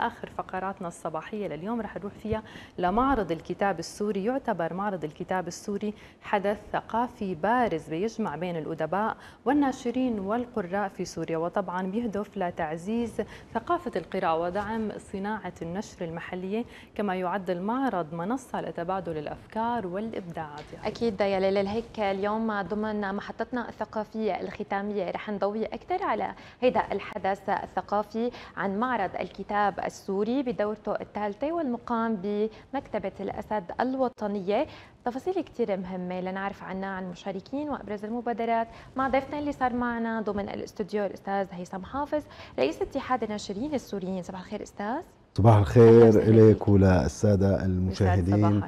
اخر فقراتنا الصباحيه لليوم رح نروح فيها لمعرض الكتاب السوري يعتبر معرض الكتاب السوري حدث ثقافي بارز بيجمع بين الادباء والناشرين والقراء في سوريا وطبعا بيهدف لتعزيز ثقافه القراءه ودعم صناعه النشر المحليه كما يعد المعرض منصه لتبادل الافكار والابداعات يعني. اكيد يا ليلى لهيك اليوم ضمن محطتنا الثقافيه الختاميه رح نضوي اكثر على هذا الحدث الثقافي عن معرض الكتاب السوري بدورته الثالثة والمقام بمكتبة الأسد الوطنية تفاصيل كثير مهمة لنعرف عنها عن المشاركين وأبرز المبادرات مع ضيفنا اللي صار معنا ضمن الاستوديو الأستاذ هيثم حافظ رئيس اتحاد الناشرين السوريين صباح الخير أستاذ صباح الخير إليك وللسادة المشاهدين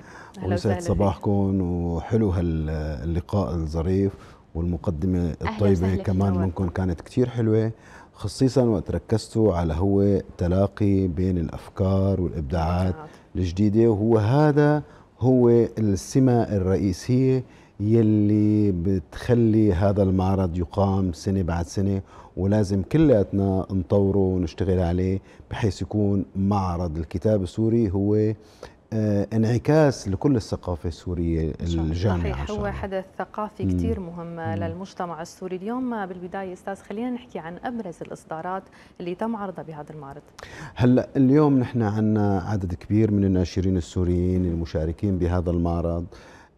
ويسعد صباحكم وحلو هاللقاء الظريف والمقدمة الطيبة كمان منكم كانت كثير حلوة خصيصا وقت ركزتوا على هو تلاقي بين الافكار والابداعات نعم. الجديده وهو هذا هو السمه الرئيسيه يلي بتخلي هذا المعرض يقام سنه بعد سنه ولازم كلياتنا نطوره ونشتغل عليه بحيث يكون معرض الكتاب السوري هو آه، انعكاس لكل الثقافه السوريه الجامعه صحيح هو حدث ثقافي كثير مهم للمجتمع السوري اليوم بالبدايه استاذ خلينا نحكي عن ابرز الاصدارات اللي تم عرضها بهذا المعرض هلا اليوم نحن عندنا عدد كبير من الناشرين السوريين المشاركين بهذا المعرض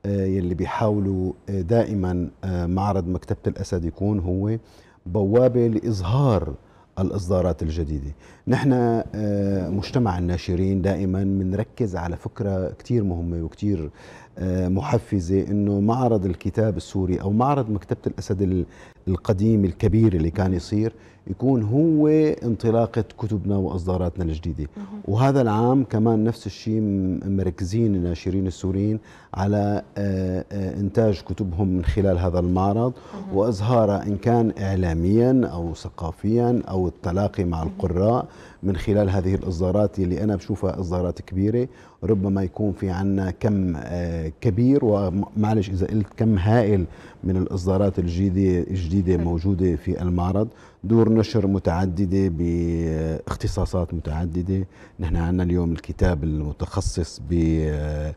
آه، يلي بيحاولوا آه، دائما معرض مكتبه الاسد يكون هو بوابه لاظهار الإصدارات الجديدة نحن آه، مجتمع الناشرين دائما بنركز على فكرة كتير مهمة وكتير آه، محفزة أنه معرض الكتاب السوري أو معرض مكتبة الأسد القديم الكبير اللي كان يصير يكون هو انطلاقة كتبنا وإصداراتنا الجديدة وهذا العام كمان نفس الشيء مركزين الناشرين السوريين على آه، آه، إنتاج كتبهم من خلال هذا المعرض وإظهارها إن كان إعلاميا أو ثقافيا أو التلاقي مع القراء من خلال هذه الإصدارات اللي أنا بشوفها إصدارات كبيرة ربما يكون في عنا كم آه، كبير ومعلش إذا قلت كم هائل من الإصدارات الجديدة, الجديدة نعم. موجودة في المعرض دور نشر متعددة باختصاصات آه، متعددة نحن عنا اليوم الكتاب المتخصص ب آه،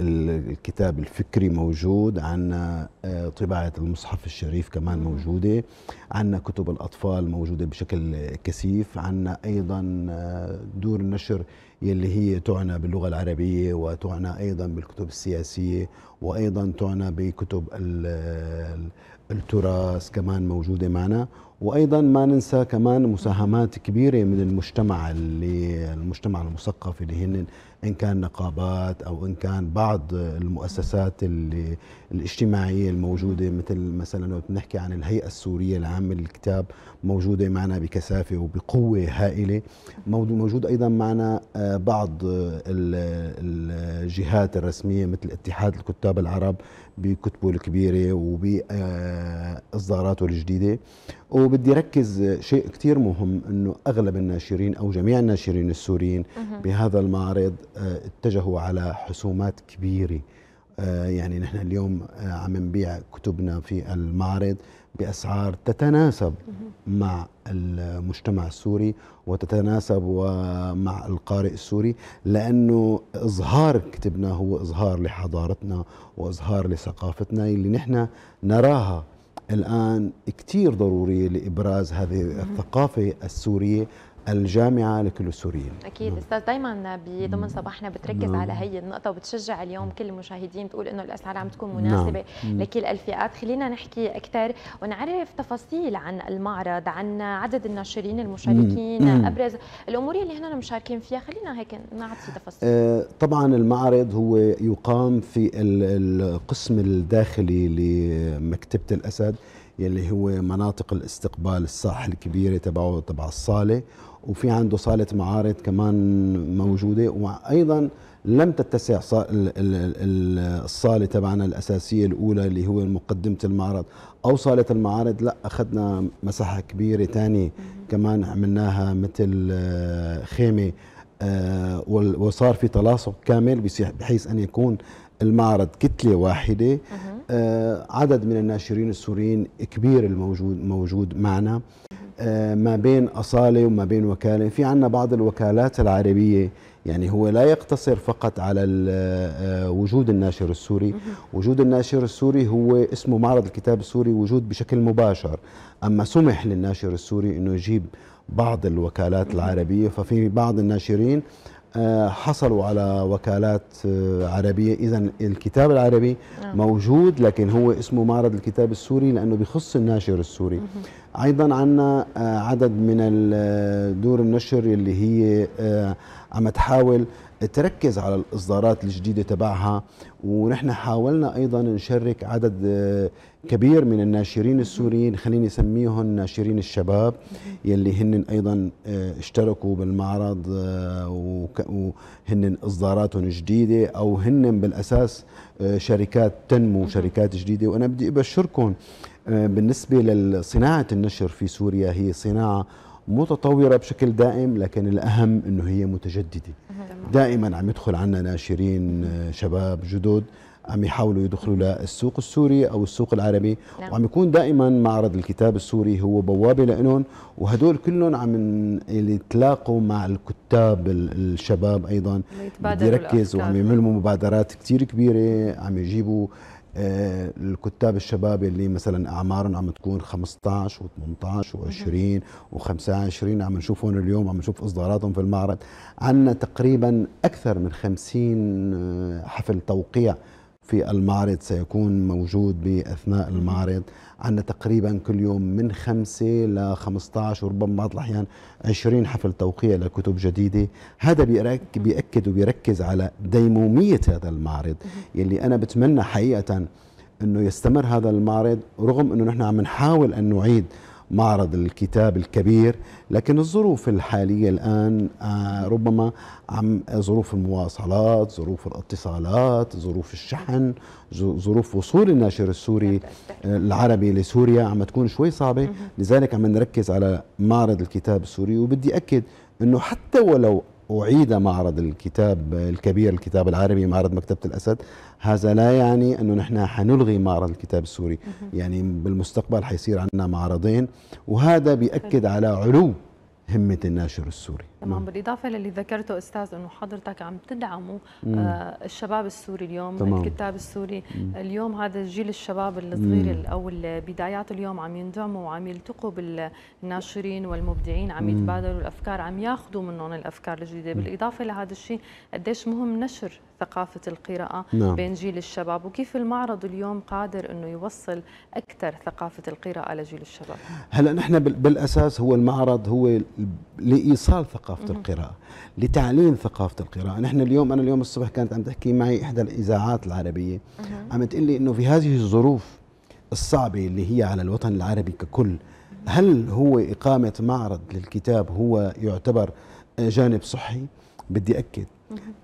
الكتاب الفكري موجود عندنا آه، طباعة المصحف الشريف كمان موجودة عندنا كتب الأطفال موجودة بشكل كثيف عندنا أيضا آه، دور النشر يلي هي تعنى باللغة العربية وتعنى أيضا بالكتب السياسية وأيضا تعنى بكتب التراث كمان موجودة معنا وايضا ما ننسى كمان مساهمات كبيره من المجتمع اللي المجتمع المثقف اللي هن ان كان نقابات او ان كان بعض المؤسسات اللي الاجتماعيه الموجوده مثل مثلا لو بنحكي عن الهيئه السوريه العامه للكتاب موجوده معنا بكثافه وبقوه هائله موجود ايضا معنا آه، بعض الجهات الرسميه مثل اتحاد الكتاب العرب بكتبه الكبيرة وبإصداراته الجديدة وبدي ركز شيء كتير مهم أنه أغلب الناشرين أو جميع الناشرين السوريين بهذا المعرض آه، اتجهوا على حسومات كبيرة آه، يعني نحن اليوم آه، عم نبيع كتبنا في المعرض بأسعار تتناسب مع المجتمع السوري وتتناسب مع القارئ السوري لأنه إظهار كتبنا هو إظهار لحضارتنا وإظهار لثقافتنا اللي نحن نراها الآن كتير ضرورية لإبراز هذه الثقافة السورية الجامعه لكل السوريين اكيد نعم. استاذ دائما بضمن صباحنا بتركز نعم. على هي النقطه وبتشجع اليوم كل المشاهدين بتقول انه الاسعار عم تكون نعم. مناسبه نعم. لكل الفئات خلينا نحكي اكثر ونعرف تفاصيل عن المعرض عن عدد الناشرين المشاركين نعم. ابرز الامور اللي هنا مشاركين فيها خلينا هيك نعطي تفاصيل آه طبعا المعرض هو يقام في القسم الداخلي لمكتبه الاسد يلي هو مناطق الاستقبال الساحل الكبيره تبعه تبع الصاله وفي عنده صالة معارض كمان موجودة وأيضا لم تتسع الصالة تبعنا الأساسية الأولى اللي هو مقدمة المعرض أو صالة المعارض لا أخذنا مساحة كبيرة تانية كمان عملناها مثل آه، خيمة آه، وصار في تلاصق كامل بحيث أن يكون المعرض كتلة واحدة آه، عدد من الناشرين السوريين كبير الموجود موجود معنا آه، ما بين أصالة وما بين وكالة في عنا بعض الوكالات العربية يعني هو لا يقتصر فقط على آه، وجود الناشر السوري وجود الناشر السوري هو اسمه معرض الكتاب السوري وجود بشكل مباشر أما سمح للناشر السوري أنه يجيب بعض الوكالات العربية ففي بعض الناشرين آه، حصلوا على وكالات آه، عربية إذا الكتاب العربي نعم. موجود لكن هو اسمه معرض الكتاب السوري لأنه بيخص الناشر السوري أيضا عندنا آه، عدد من دور النشر اللي هي عم تحاول تركز على الاصدارات الجديده تبعها ونحن حاولنا ايضا نشرك عدد آه، كبير من الناشرين السوريين خليني اسميهم ناشرين الشباب يلي هن ايضا آه، اشتركوا بالمعرض آه، وهن اصداراتهم جديده او هن بالاساس شركات تنمو شركات جديده وانا بدي ابشركم بالنسبه لصناعه النشر في سوريا هي صناعه متطورة بشكل دائم لكن الأهم أنه هي متجددة دائما عم يدخل عنا ناشرين آه، شباب جدد عم يحاولوا يدخلوا للسوق السوري او السوق العربي نعم. وعم يكون دائما معرض الكتاب السوري هو بوابه لهم وهدول كلهم عم يتلاقوا مع الكتاب الشباب ايضا بده يركز وعم يعملوا مبادرات كثير كبيره عم يجيبوا آه، الكتاب الشباب اللي مثلا اعمارهم عم تكون 15 و18 و20 و25 عم نشوفهم اليوم عم نشوف اصداراتهم في المعرض عندنا تقريبا اكثر من 50 آه، حفل توقيع في المعرض سيكون موجود باثناء المعرض عندنا تقريبا كل يوم من 5 ل 15 وربما بعض الاحيان 20 حفل توقيع لكتب جديده هذا بياكد وبيركز على ديموميه هذا المعرض يلي انا بتمنى حقيقه انه يستمر هذا المعرض رغم انه نحن عم نحاول ان نعيد معرض الكتاب الكبير لكن الظروف الحالية الآن آه، ربما عم ظروف المواصلات ظروف الاتصالات ظروف الشحن ظروف وصول الناشر السوري نعم، آه، نعم. العربي لسوريا عم تكون شوي صعبة لذلك عم نركز على معرض الكتاب السوري وبدي أكد أنه حتى ولو أعيد معرض الكتاب الكبير الكتاب العربي معرض مكتبة الأسد هذا لا يعني أنه نحن حنلغي معرض الكتاب السوري يعني بالمستقبل حيصير عندنا معرضين وهذا بيأكد على علو همة الناشر السوري تمام نعم. بالاضافه للي ذكرته استاذ انه حضرتك عم تدعموا آه الشباب السوري اليوم تمام. الكتاب السوري مم. اليوم هذا الجيل الشباب الصغير او بدايات اليوم عم يندعموا وعم يلتقوا بالناشرين والمبدعين عم يتبادلوا الافكار عم ياخذوا منهم الافكار الجديده بالاضافه لهذا الشيء قديش مهم نشر ثقافة القراءة نعم. بين جيل الشباب وكيف المعرض اليوم قادر أنه يوصل أكثر ثقافة القراءة لجيل الشباب هلأ نحن بالأساس هو المعرض هو لإيصال ثقافة ثقافه القراءه لتعليم ثقافه القراءه نحن اليوم انا اليوم الصبح كانت عم تحكي معي احدى الاذاعات العربيه عم تقول لي انه في هذه الظروف الصعبه اللي هي على الوطن العربي ككل هل هو اقامه معرض للكتاب هو يعتبر جانب صحي بدي اكد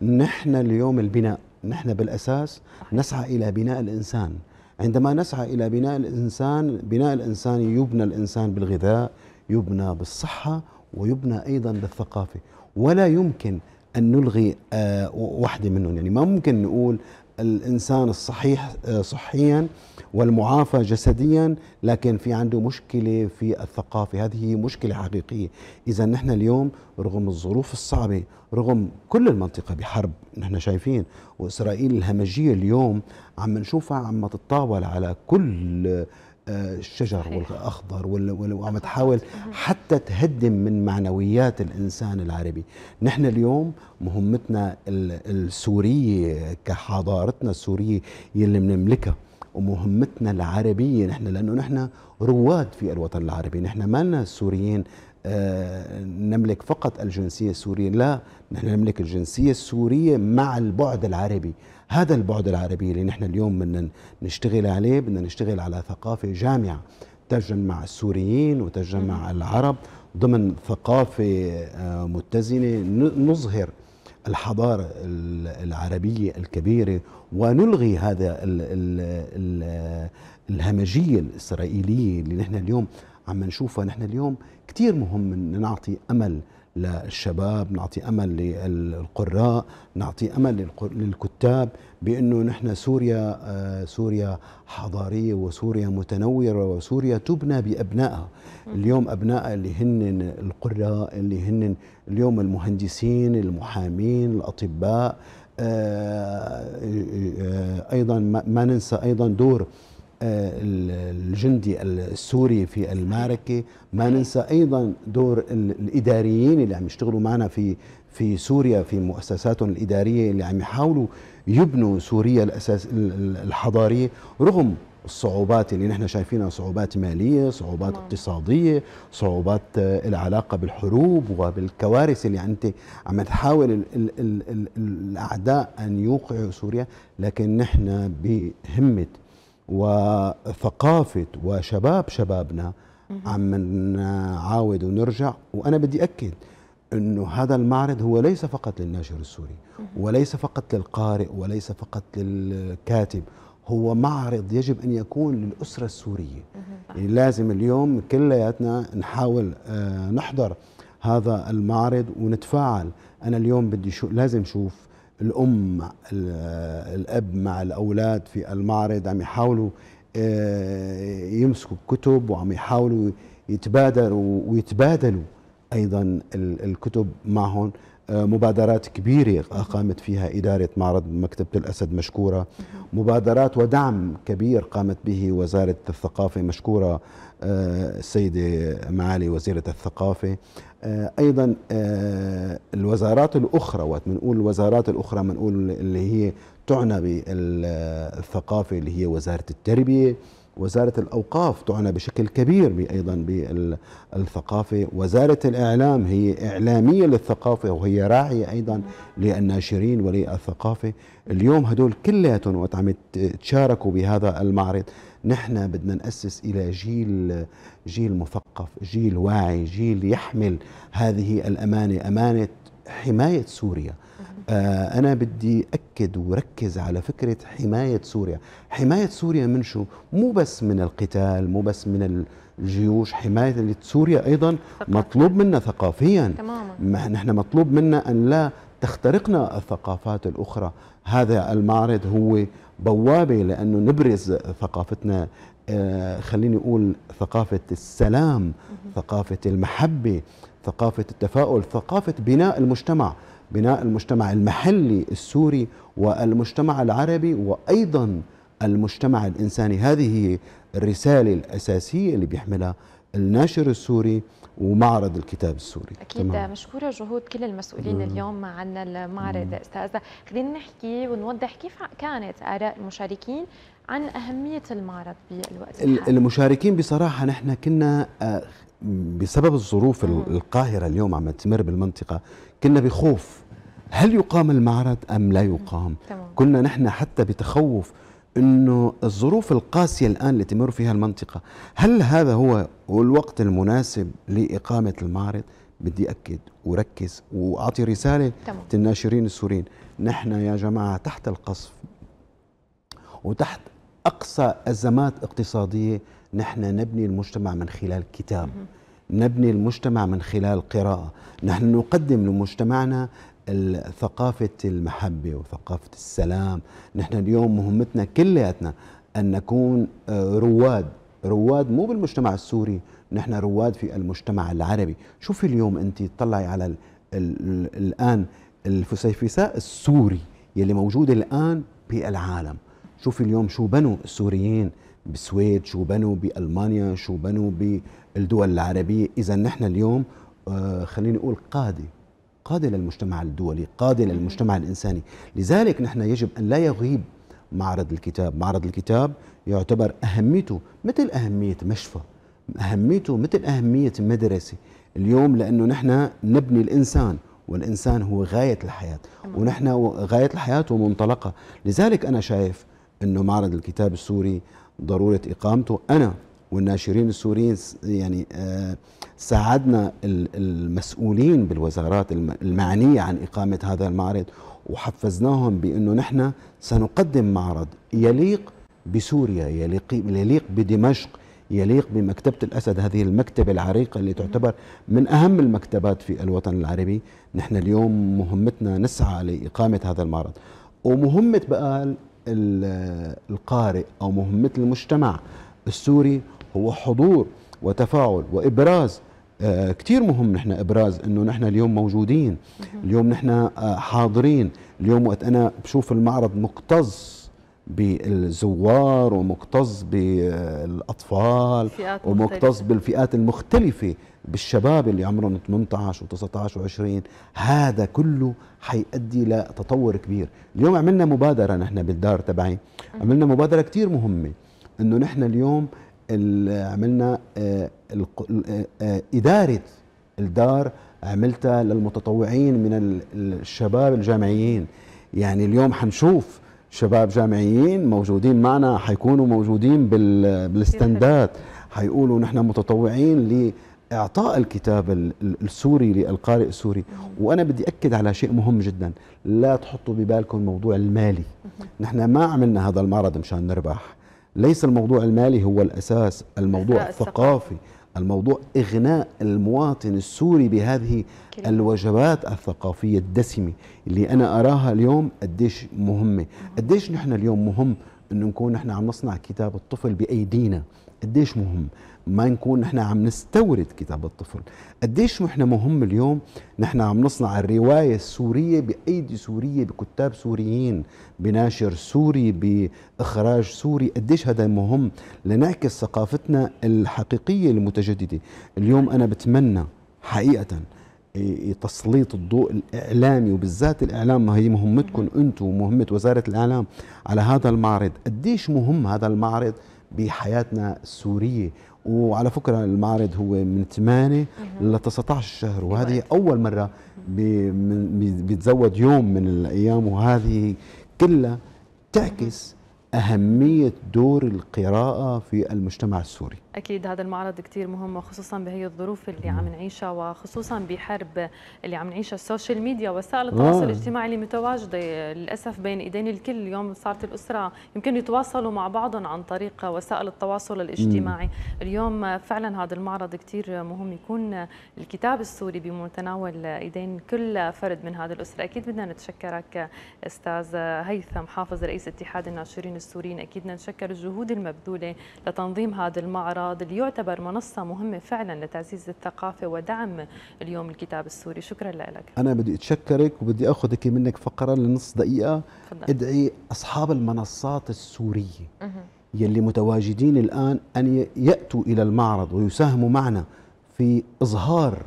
نحن اليوم البناء نحن بالاساس نسعى الى بناء الانسان عندما نسعى الى بناء الانسان بناء الانسان يبنى الانسان بالغذاء يبنى بالصحه ويبنى أيضا بالثقافة ولا يمكن أن نلغي آه، وحده منهم يعني ما ممكن نقول الإنسان الصحيح آه، صحيا والمعافى جسديا لكن في عنده مشكلة في الثقافة هذه هي مشكلة حقيقية إذا نحن اليوم رغم الظروف الصعبة رغم كل المنطقة بحرب نحن شايفين وإسرائيل الهمجية اليوم عم نشوفها عم تتطاول على كل الشجر والاخضر وعم تحاول حتى تهدم من معنويات الانسان العربي، نحن اليوم مهمتنا السوريه كحضارتنا السوريه يلي بنملكها ومهمتنا العربيه نحن لانه نحن رواد في الوطن العربي، نحن ما لنا السوريين آه، نملك فقط الجنسية السورية لا نحن نملك الجنسية السورية مع البعد العربي هذا البعد العربي اللي نحن اليوم بدنا نشتغل عليه بدنا نشتغل على ثقافة جامعة تجمع السوريين وتجمع العرب ضمن ثقافة آه، متزنة نظهر الحضارة العربية الكبيرة ونلغي هذا ال ال الهمجية الإسرائيلية اللي نحن اليوم عم نشوفها نحن اليوم كثير مهم ان نعطي امل للشباب نعطي امل للقراء نعطي امل للكتاب بانه نحن سوريا آه، سوريا حضاريه وسوريا متنوره وسوريا تبنى بابنائها اليوم ابنائها اللي هن القراء اللي هن اليوم المهندسين المحامين الاطباء آه، آه، ايضا ما ننسى ايضا دور آه، الجندي السوري في المعركة ما ننسى أيضا دور الإداريين اللي عم يشتغلوا معنا في في سوريا في مؤسساتهم الإدارية اللي عم يحاولوا يبنوا سوريا الأساس الحضارية رغم الصعوبات اللي نحن شايفينها صعوبات مالية صعوبات مم. نعم. اقتصادية صعوبات آه، العلاقة بالحروب وبالكوارث اللي أنت عم تحاول الـ الـ الـ الأعداء أن يوقعوا سوريا لكن نحن بهمة وثقافة وشباب شبابنا عم نعاود ونرجع وأنا بدي أكد أنه هذا المعرض هو ليس فقط للناشر السوري وليس فقط للقارئ وليس فقط للكاتب هو معرض يجب أن يكون للأسرة السورية يعني لازم اليوم كلياتنا نحاول آه، نحضر هذا المعرض ونتفاعل أنا اليوم بدي شو لازم شوف الأم الأب مع الأولاد في المعرض عم يحاولوا آه، يمسكوا الكتب وعم يحاولوا يتبادروا ويتبادلوا أيضا الكتب معهم آه، مبادرات كبيرة قامت فيها إدارة معرض مكتبة الأسد مشكورة مبادرات ودعم كبير قامت به وزارة الثقافة مشكورة آه، السيدة معالي وزيرة الثقافة آه، أيضا آه، الوزارات الأخرى وقت منقول الوزارات الأخرى منقول اللي هي تعنى بالثقافة اللي هي وزارة التربية وزارة الأوقاف تعنى بشكل كبير أيضا بالثقافة وزارة الإعلام هي إعلامية للثقافة وهي راعية أيضا للناشرين وللثقافة اليوم هدول كلياتهم وقت عم تشاركوا بهذا المعرض نحن بدنا نأسس إلى جيل جيل مثقف جيل واعي جيل يحمل هذه الأمانة أمانة حماية سوريا آه أنا بدي أكد وركز على فكرة حماية سوريا حماية سوريا من شو؟ مو بس من القتال مو بس من الجيوش حماية سوريا أيضا مطلوب منا ثقافيا تماما نحن مطلوب منا أن لا تخترقنا الثقافات الأخرى هذا المعرض هو بوابة لأنه نبرز ثقافتنا آه، خليني أقول ثقافة السلام ثقافة المحبة ثقافة التفاؤل ثقافة بناء المجتمع بناء المجتمع المحلي السوري والمجتمع العربي وأيضا المجتمع الإنساني هذه هي الرسالة الأساسية اللي بيحملها الناشر السوري ومعرض الكتاب السوري اكيد تمام. مشكوره جهود كل المسؤولين مم. اليوم عن المعرض استاذه خلينا نحكي ونوضح كيف كانت اراء المشاركين عن اهميه المعرض بالوقت الحالي المشاركين بصراحه نحن كنا آه، بسبب الظروف مم. القاهره اليوم عم تمر بالمنطقه كنا بخوف هل يقام المعرض ام لا يقام مم. كنا نحن حتى بتخوف انه الظروف القاسيه الان اللي تمر فيها المنطقه هل هذا هو الوقت المناسب لاقامه المعرض بدي اكد وركز واعطي رساله تمام. للناشرين السوريين نحن يا جماعه تحت القصف وتحت اقصى ازمات اقتصاديه نحن نبني المجتمع من خلال كتاب نبني المجتمع من خلال قراءه نحن نقدم لمجتمعنا ثقافة المحبة وثقافة السلام نحن اليوم مهمتنا كلياتنا أن نكون آه، رواد رواد مو بالمجتمع السوري نحن رواد في المجتمع العربي شوفي اليوم أنت تطلعي على الـ الـ الـ الآن الفسيفساء السوري يلي موجود الآن بالعالم شوفي اليوم شو بنوا السوريين بالسويد شو بنوا بألمانيا شو بنوا بالدول العربية إذا نحن اليوم آه، خليني أقول قادة قادة للمجتمع الدولي قادة للمجتمع الإنساني لذلك نحن يجب أن لا يغيب معرض الكتاب معرض الكتاب يعتبر أهميته مثل أهمية مشفى أهميته مثل أهمية مدرسة اليوم لأنه نحن نبني الإنسان والإنسان هو غاية الحياة ونحن غاية الحياة ومنطلقة لذلك أنا شايف أنه معرض الكتاب السوري ضرورة إقامته أنا والناشرين السوريين يعني آه، ساعدنا المسؤولين بالوزارات المعنية عن إقامة هذا المعرض وحفزناهم بأنه نحن سنقدم معرض يليق بسوريا يليق, يليق بدمشق يليق بمكتبة الأسد هذه المكتبة العريقة اللي تعتبر من أهم المكتبات في الوطن العربي نحن اليوم مهمتنا نسعى لإقامة هذا المعرض ومهمة بقى القارئ أو مهمة المجتمع السوري هو حضور وتفاعل وابراز آه، كثير مهم نحن ابراز انه نحن اليوم موجودين اليوم نحن آه، حاضرين اليوم وقت انا بشوف المعرض مكتظ بالزوار ومكتظ بالاطفال ومكتظ بالفئات المختلفه بالشباب اللي عمرهم 18 و19 و20 هذا كله حيؤدي لتطور كبير اليوم عملنا مبادره نحن بالدار تبعي عملنا مبادره كثير مهمه انه نحن اليوم آه عملنا آه، آه، آه، إدارة الدار عملتها للمتطوعين من الشباب الجامعيين يعني اليوم حنشوف شباب جامعيين موجودين معنا حيكونوا موجودين بالاستندات حيقولوا نحن متطوعين لإعطاء الكتاب السوري للقارئ السوري وأنا بدي أكد على شيء مهم جدا لا تحطوا ببالكم موضوع المالي نحن ما عملنا هذا المعرض مشان نربح ليس الموضوع المالي هو الأساس الموضوع الثقافي الموضوع إغناء المواطن السوري بهذه كلمة. الوجبات الثقافية الدسمة اللي أنا أراها اليوم قديش مهمة قديش نحن اليوم مهم انه نكون نحن عم نصنع كتاب الطفل بايدينا قديش مهم ما نكون نحن عم نستورد كتاب الطفل قديش نحن مهم اليوم نحن عم نصنع الرواية السورية بأيدي سورية بكتاب سوريين بناشر سوري بإخراج سوري قديش هذا مهم لنعكس ثقافتنا الحقيقية المتجددة اليوم أنا بتمنى حقيقة إيه، إيه، تسليط الضوء الإعلامي وبالذات الإعلام ما هي مهمتكم أنتم ومهمة وزارة الإعلام على هذا المعرض قديش مهم هذا المعرض بحياتنا السورية وعلى فكرة المعرض هو من 8 ل 19 شهر وهذه أول مرة بيتزود يوم من الأيام وهذه كلها تعكس أهمية دور القراءة في المجتمع السوري أكيد هذا المعرض كتير مهم وخصوصا بهي الظروف اللي عم نعيشها وخصوصا بحرب اللي عم نعيشها السوشيال ميديا وسائل آه. التواصل آه. الاجتماعي اللي متواجدة للأسف بين إيدين الكل اليوم صارت الأسرة يمكن يتواصلوا مع بعضهم عن طريق وسائل التواصل الاجتماعي م. اليوم فعلا هذا المعرض كتير مهم يكون الكتاب السوري بمتناول إيدين كل فرد من هذه الأسرة أكيد بدنا نتشكرك أستاذ هيثم حافظ رئيس اتحاد الناشرين السوريين أكيد بدنا نشكر الجهود المبذولة لتنظيم هذا المعرض اللي يعتبر منصة مهمة فعلا لتعزيز الثقافة ودعم اليوم الكتاب السوري شكرا لك أنا بدي أتشكرك وبدي أخذك منك فقرة لنص دقيقة فضل. ادعي أصحاب المنصات السورية يلي متواجدين الآن أن يأتوا إلى المعرض ويساهموا معنا في إظهار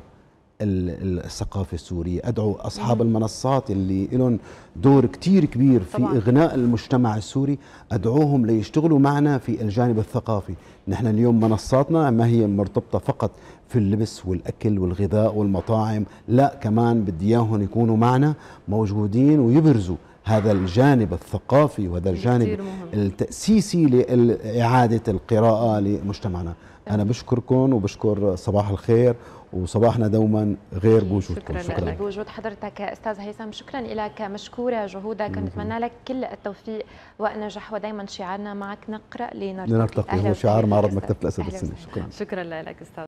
الثقافه السوريه ادعو اصحاب المنصات اللي لهم دور كتير كبير في طبعا. اغناء المجتمع السوري ادعوهم ليشتغلوا معنا في الجانب الثقافي نحن اليوم منصاتنا ما هي مرتبطه فقط في اللبس والاكل والغذاء والمطاعم لا كمان بدي اياهم يكونوا معنا موجودين ويبرزوا هذا الجانب الثقافي وهذا الجانب التأسيسي لإعادة القراءة لمجتمعنا أنا بشكركم وبشكر صباح الخير وصباحنا دوما غير بوجودكم شكرا, شكرا لك بوجود حضرتك استاذ هيثم شكرا لك مشكوره جهودك نتمنى لك كل التوفيق والنجاح ودائما شعارنا معك نقرا لنرتقي لنرتقي هو شعار معرض مكتبه الاسد السنه شكرا شكرا لك استاذ